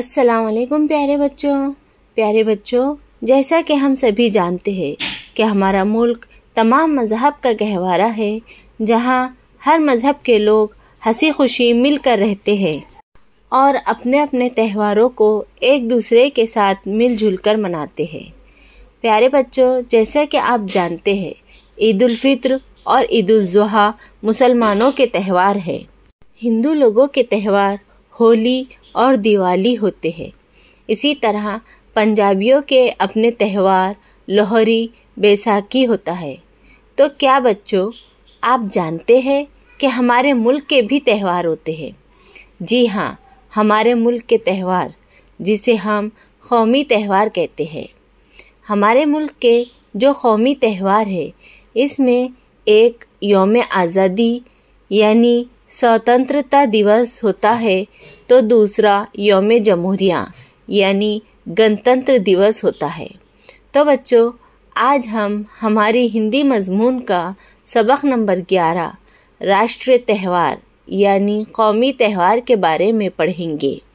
अस्सलाम वालेकुम प्यारे बच्चों प्यारे बच्चों जैसा कि हम सभी जानते हैं कि हमारा मुल्क तमाम मज़हब का गहवारा है जहाँ हर मज़हब के लोग हंसी खुशी मिलकर रहते हैं और अपने अपने त्योहारों को एक दूसरे के साथ मिलजुल कर मनाते हैं प्यारे बच्चों जैसा कि आप जानते हैं ईद फित्र और ईद उज़ुहा मुसलमानों के त्यौहार है हिंदू लोगों के त्यौहार होली और दिवाली होते हैं इसी तरह पंजाबियों के अपने त्यौहार लोहरी बैसाखी होता है तो क्या बच्चों आप जानते हैं कि हमारे मुल्क के भी त्यौहार होते हैं जी हाँ हमारे मुल्क के त्यौहार जिसे हम कौमी त्यौहार कहते हैं हमारे मुल्क के जो कौमी त्यौहार है इसमें एक योम आज़ादी यानी स्वतंत्रता दिवस होता है तो दूसरा योम जमहूरिया यानी गणतंत्र दिवस होता है तो बच्चों आज हम हमारी हिंदी मजमून का सबक नंबर ग्यारह राष्ट्रीय त्यौहार यानी कौमी त्यौहार के बारे में पढ़ेंगे